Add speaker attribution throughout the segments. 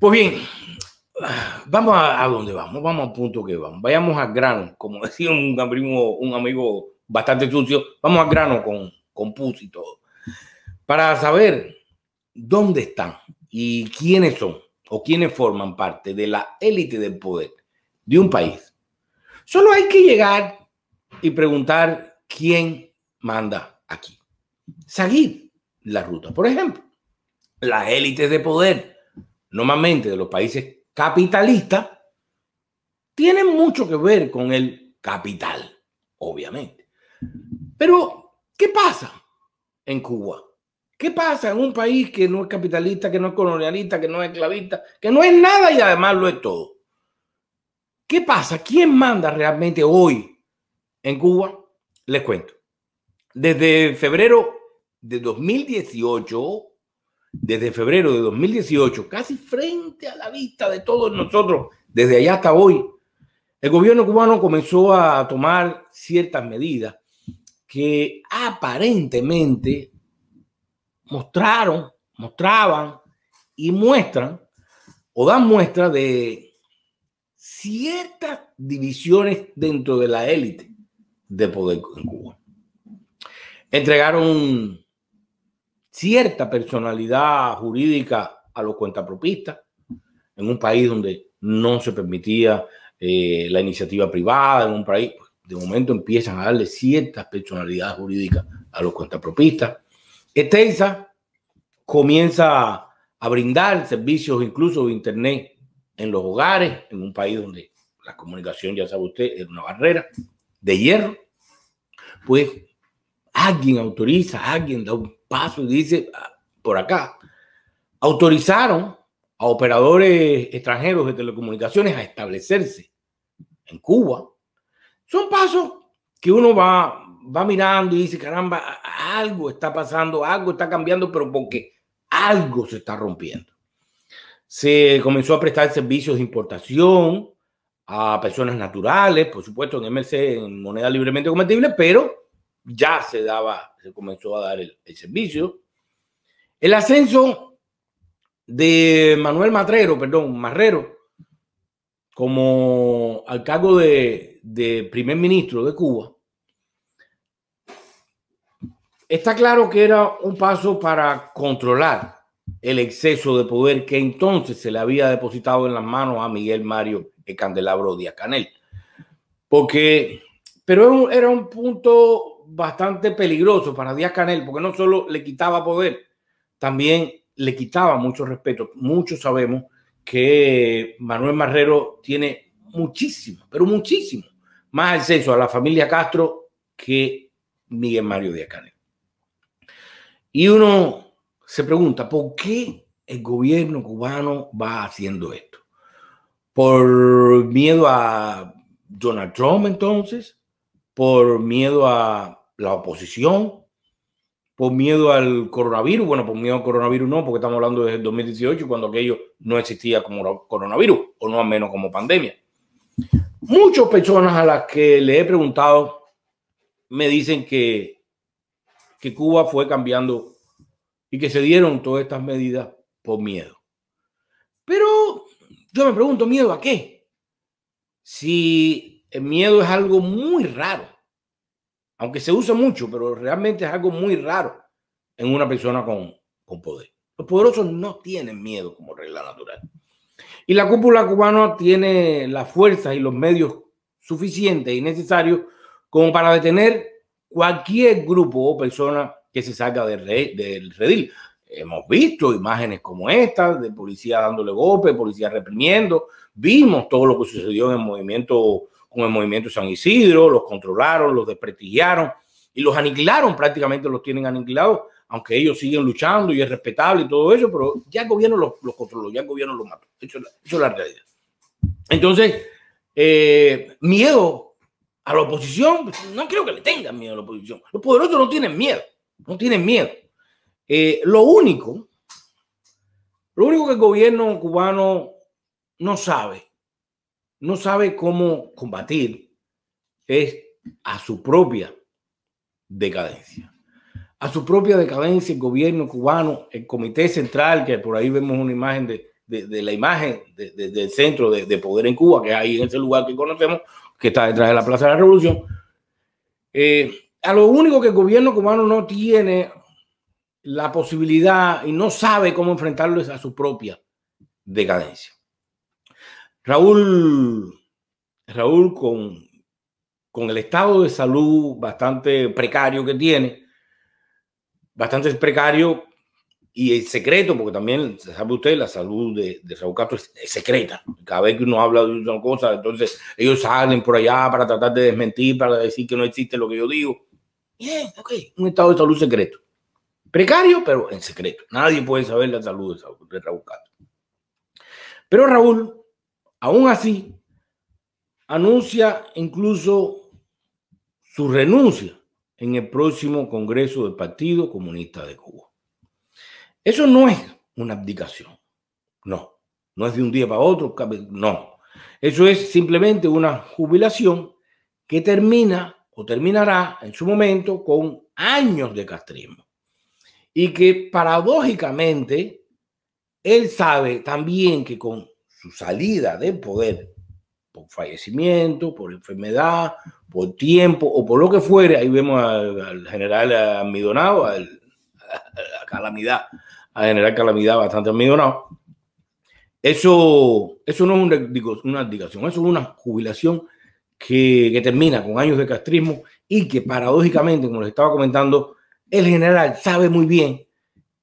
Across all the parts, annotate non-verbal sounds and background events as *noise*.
Speaker 1: Pues bien, vamos a, dónde vamos, vamos a punto que vamos. Vayamos al grano, como *laughs* decía un amigo, un amigo bastante sucio, vamos al grano con, con pus y todo. Para saber dónde están y quiénes son o quiénes forman parte de la élite del poder de un país, solo hay que llegar y preguntar quién manda aquí. Seguir la ruta, por ejemplo, las élites de poder normalmente de los países capitalistas, tienen mucho que ver con el capital, obviamente. Pero, ¿qué pasa en Cuba? ¿Qué pasa en un país que no es capitalista, que no es colonialista, que no es esclavista, que no es nada y además lo es todo? ¿Qué pasa? ¿Quién manda realmente hoy en Cuba? Les cuento. Desde febrero de 2018, desde febrero de 2018, casi frente a la vista de todos nosotros, desde allá hasta hoy, el gobierno cubano comenzó a tomar ciertas medidas que aparentemente mostraron, mostraban y muestran o dan muestra de ciertas divisiones dentro de la élite de poder en Cuba. Entregaron cierta personalidad jurídica a los cuentapropistas, en un país donde no se permitía eh, la iniciativa privada, en un país, pues, de momento empiezan a darle ciertas personalidad jurídica a los cuentapropistas. Extensa comienza a brindar servicios incluso de Internet en los hogares, en un país donde la comunicación, ya sabe usted, es una barrera de hierro, pues alguien autoriza, alguien da paso y dice ah, por acá, autorizaron a operadores extranjeros de telecomunicaciones a establecerse en Cuba. Son pasos que uno va, va mirando y dice, caramba, algo está pasando, algo está cambiando, pero porque algo se está rompiendo. Se comenzó a prestar servicios de importación a personas naturales, por supuesto, en MLC, en moneda libremente convertible, pero ya se daba, se comenzó a dar el, servicio. El ascenso de Manuel Matrero, perdón, Marrero, como al cargo de, primer ministro de Cuba, está claro que era un paso para controlar el exceso de poder que entonces se le había depositado en las manos a Miguel Mario Candelabro Díaz Canel. Porque, pero era un punto bastante peligroso para Díaz Canel, porque no solo le quitaba poder, también le quitaba mucho respeto. Muchos sabemos que Manuel Marrero tiene muchísimo, pero muchísimo más acceso a la familia Castro que Miguel Mario Díaz Canel. Y uno se pregunta, ¿por qué el gobierno cubano va haciendo esto? ¿Por miedo a Donald Trump entonces? por miedo a la oposición, por miedo al coronavirus. Bueno, por miedo al coronavirus no, porque estamos hablando desde 2018, cuando aquello no existía como coronavirus, o no al menos como pandemia. Muchas personas a las que le he preguntado me dicen que, que Cuba fue cambiando y que se dieron todas estas medidas por miedo. Pero yo me pregunto, ¿miedo a qué? Si el miedo es algo muy raro, aunque se usa mucho, pero realmente es algo muy raro en una persona con, con poder. Los poderosos no tienen miedo como regla natural. Y la cúpula cubana tiene las fuerzas y los medios suficientes y necesarios como para detener cualquier grupo o persona que se salga del, redil. Hemos visto imágenes como estas de policía dándole golpe, policía reprimiendo. Vimos todo lo que sucedió en el movimiento con el movimiento San Isidro, los controlaron, los desprestigiaron y los aniquilaron, prácticamente los tienen aniquilados, aunque ellos siguen luchando y es respetable y todo eso, pero ya el gobierno los, controló, ya el gobierno los mató. Eso, es la realidad. Entonces, eh, miedo a la oposición, no creo que le tengan miedo a la oposición. Los poderosos no tienen miedo, no tienen miedo. Eh, lo único, lo único que el gobierno cubano no sabe no sabe cómo combatir es a su propia decadencia. A su propia decadencia el gobierno cubano, el Comité Central, que por ahí vemos una imagen de, la imagen del centro de, poder en Cuba, que hay ahí en ese lugar que conocemos, que está detrás de la Plaza de la Revolución. Eh, a lo único que el gobierno cubano no tiene la posibilidad y no sabe cómo enfrentarlo es a su propia decadencia. Raúl, Raúl con, con el estado de salud bastante precario que tiene, bastante precario y el secreto, porque también sabe usted, la salud de, de Raúl Castro es, secreta. Cada vez que uno habla de una cosa, entonces ellos salen por allá para tratar de desmentir, para decir que no existe lo que yo digo. Bien, ok, un estado de salud secreto. Precario, pero en secreto. Nadie puede saber la salud de, Raúl Castro. Pero Raúl Aún así, anuncia incluso su renuncia en el próximo Congreso del Partido Comunista de Cuba. Eso no es una abdicación, no, no es de un día para otro, no. Eso es simplemente una jubilación que termina o terminará en su momento con años de castrismo. Y que paradójicamente, él sabe también que con su salida de poder por fallecimiento, por enfermedad, por tiempo o por lo que fuere. Ahí vemos al, general Almidonado, *laughs* a, la Calamidad, al general Calamidad bastante Almidonado. Eso, eso no es una, una abdicación, eso es una jubilación que, que termina con años de castrismo y que paradójicamente, como les estaba comentando, el general sabe muy bien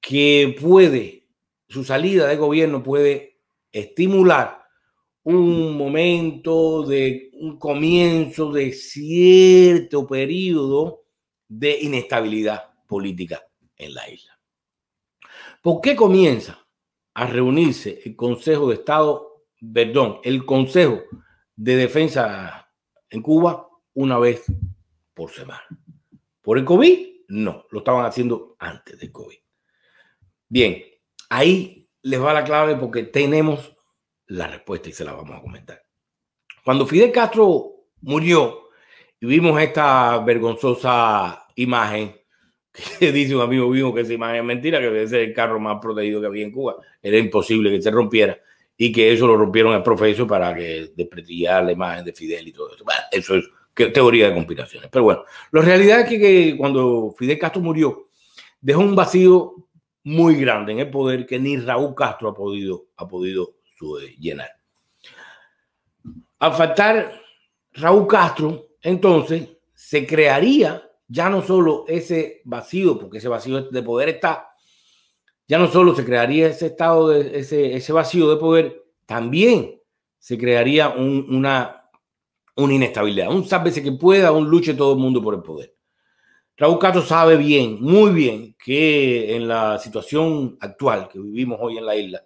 Speaker 1: que puede, su salida de gobierno puede estimular un momento de un comienzo de cierto periodo de inestabilidad política en la isla. ¿Por qué comienza a reunirse el Consejo de Estado, perdón, el Consejo de Defensa en Cuba una vez por semana? ¿Por el COVID? No, lo estaban haciendo antes del COVID. Bien, ahí les va la clave porque tenemos la respuesta y se la vamos a comentar. Cuando Fidel Castro murió y vimos esta vergonzosa imagen, *laughs* que dice un amigo mío que esa imagen es mentira, que ese es el carro más protegido que había en Cuba, era imposible que se rompiera y que eso lo rompieron el profesor para que desprestigiar la imagen de Fidel y todo eso. Bueno, eso es teoría de conspiraciones. Pero bueno, la realidad es que, que cuando Fidel Castro murió, dejó un vacío muy grande en el poder que ni Raúl Castro ha podido, ha podido eh, llenar. Al faltar Raúl Castro, entonces se crearía ya no solo ese vacío, porque ese vacío de poder está, ya no solo se crearía ese estado de ese, vacío de poder, también se crearía una, una inestabilidad, un sálvese que pueda, un luche todo el mundo por el poder. Raúl sabe bien, muy bien, que en la situación actual que vivimos hoy en la isla,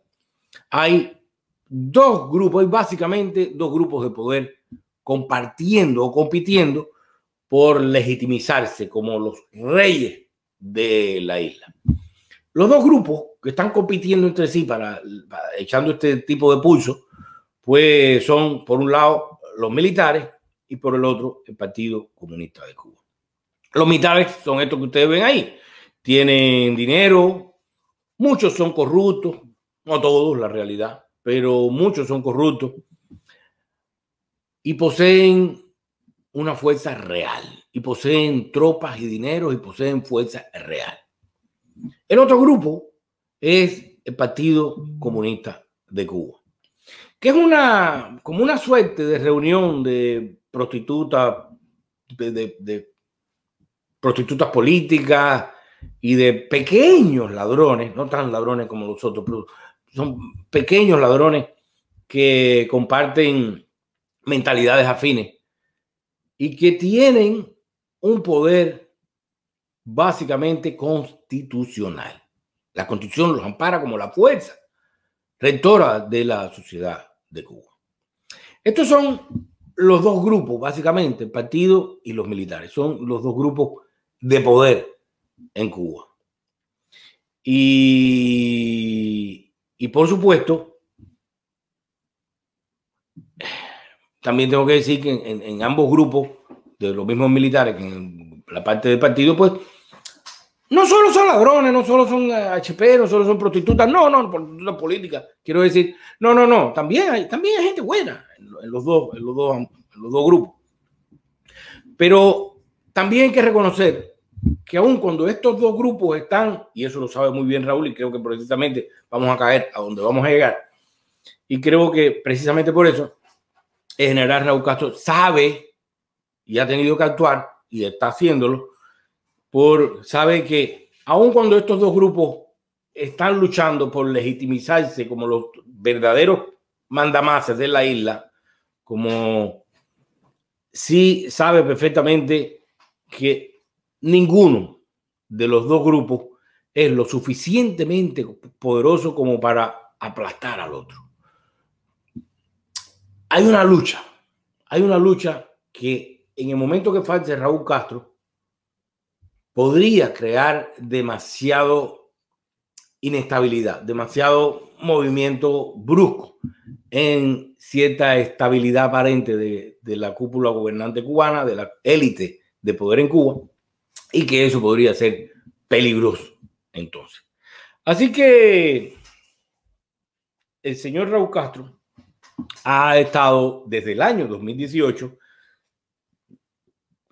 Speaker 1: hay dos grupos, hay básicamente dos grupos de poder compartiendo o compitiendo por legitimizarse como los reyes de la isla. Los dos grupos que están compitiendo entre sí para, para echando este tipo de pulso, pues son por un lado los militares y por el otro el Partido Comunista de Cuba. Los mitades son estos que ustedes ven ahí. Tienen dinero, muchos son corruptos, no todos, la realidad, pero muchos son corruptos y poseen una fuerza real, y poseen tropas y dinero, y poseen fuerza real. El otro grupo es el Partido Comunista de Cuba, que es una, como una suerte de reunión de prostitutas, de, prostitutas políticas y de pequeños ladrones, no tan ladrones como los otros, son pequeños ladrones que comparten mentalidades afines y que tienen un poder básicamente constitucional. La constitución los ampara como la fuerza rectora de la sociedad de Cuba. Estos son los dos grupos, básicamente, el partido y los militares. Son los dos grupos de poder en Cuba. Y, y por supuesto, también tengo que decir que en, ambos grupos de los mismos militares, que en la parte del partido, pues no solo son ladrones, no solo son HP, eh, no solo son prostitutas, no, no, prostitutas política quiero decir, no, no, no, también hay, también hay gente buena en los, dos, en los, dos, en los dos grupos. Pero también hay que reconocer que aun cuando estos dos grupos están, y eso lo sabe muy bien Raúl, y creo que precisamente vamos a caer a donde vamos a llegar, y creo que precisamente por eso el general Raúl Castro sabe y ha tenido que actuar, y está haciéndolo, por, sabe que aún cuando estos dos grupos están luchando por legitimizarse como los verdaderos mandamases de la isla, como sí sabe perfectamente que ninguno de los dos grupos es lo suficientemente poderoso como para aplastar al otro. Hay una lucha, hay una lucha que en el momento que falte Raúl Castro podría crear demasiado inestabilidad, demasiado movimiento brusco en cierta estabilidad aparente de la cúpula gobernante cubana, de la élite de poder en Cuba y que eso podría ser peligroso entonces. Así que el señor Raúl Castro ha estado desde el año 2018,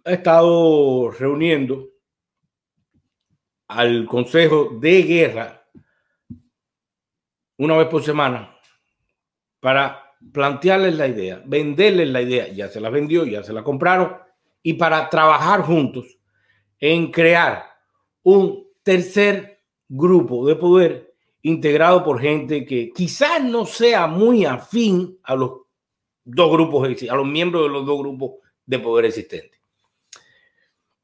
Speaker 1: ha estado reuniendo al Consejo de Guerra una vez por semana para plantearles la idea, venderles la idea, ya se la vendió, ya se la compraron, y para trabajar juntos en crear un tercer grupo de poder integrado por gente que quizás no sea muy afín a los dos grupos, a los miembros de los dos grupos de poder existentes.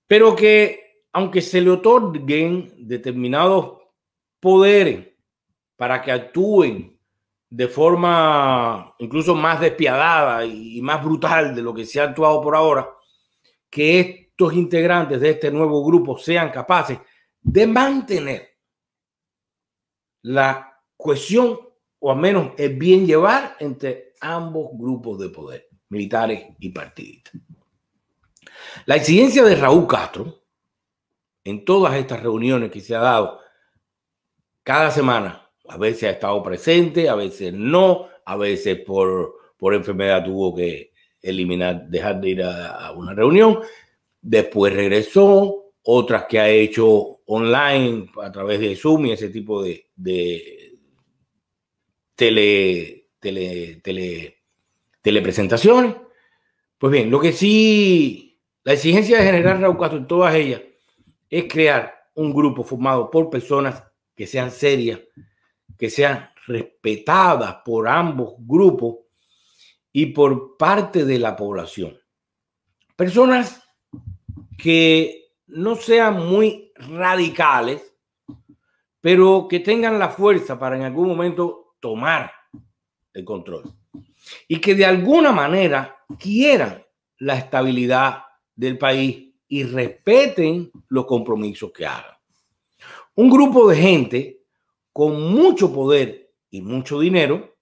Speaker 1: Pero que aunque se le otorguen determinados poderes para que actúen de forma incluso más despiadada y más brutal de lo que se ha actuado por ahora, que es integrantes de este nuevo grupo sean capaces de mantener la cohesión o al menos el bien llevar entre ambos grupos de poder, militares y partidistas. La exigencia de Raúl Castro en todas estas reuniones que se ha dado cada semana, a veces ha estado presente, a veces no, a veces por, por enfermedad tuvo que eliminar, dejar de ir a una reunión, Después regresó, otras que ha hecho online a través de Zoom y ese tipo de, tele, tele, tele, telepresentaciones. Pues bien, lo que sí, la exigencia de generar Raúl en todas ellas es crear un grupo formado por personas que sean serias, que sean respetadas por ambos grupos y por parte de la población. Personas que no sean muy radicales, pero que tengan la fuerza para en algún momento tomar el control y que de alguna manera quieran la estabilidad del país y respeten los compromisos que hagan. Un grupo de gente con mucho poder y mucho dinero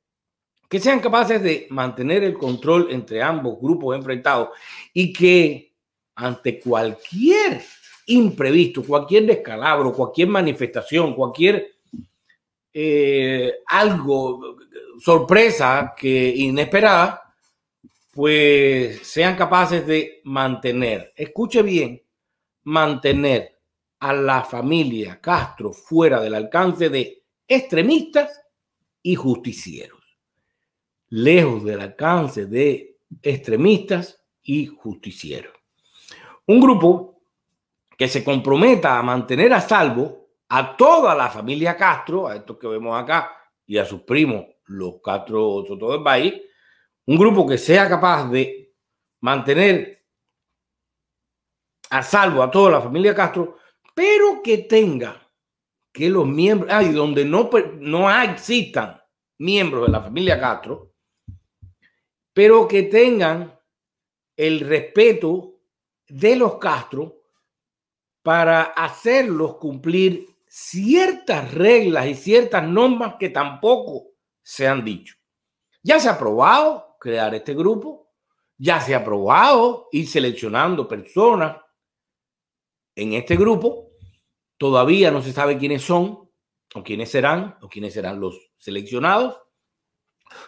Speaker 1: que sean capaces de mantener el control entre ambos grupos enfrentados y que ante cualquier imprevisto, cualquier descalabro, cualquier manifestación, cualquier eh, algo, sorpresa que inesperada, pues sean capaces de mantener, escuche bien, mantener a la familia Castro fuera del alcance de extremistas y justicieros. Lejos del alcance de extremistas y justicieros un grupo que se comprometa a mantener a salvo a toda la familia Castro, a estos que vemos acá, y a sus primos, los Castro todo el país, un grupo que sea capaz de mantener a salvo a toda la familia Castro, pero que tenga que los miembros, ah, donde no, no existan miembros de la familia Castro, pero que tengan el respeto de los Castro para hacerlos cumplir ciertas reglas y ciertas normas que tampoco se han dicho. Ya se ha aprobado crear este grupo, ya se ha aprobado ir seleccionando personas en este grupo. Todavía no se sabe quiénes son o quiénes serán o quiénes serán los seleccionados.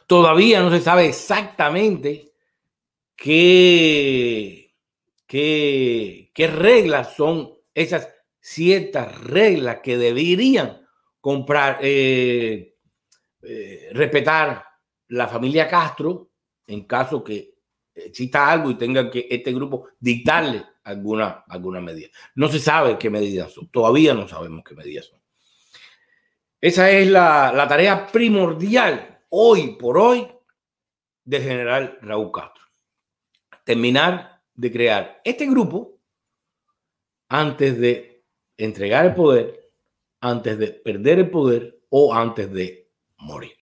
Speaker 1: Todavía no se sabe exactamente qué qué, qué reglas son esas ciertas reglas que deberían comprar, eh, eh, respetar la familia Castro en caso que exista algo y tenga que este grupo dictarle alguna, alguna medida. No se sabe qué medidas son, todavía no sabemos qué medidas son. Esa es la, la tarea primordial hoy por hoy del general Raúl Castro. Terminar de crear este grupo antes de entregar el poder, antes de perder el poder o antes de morir.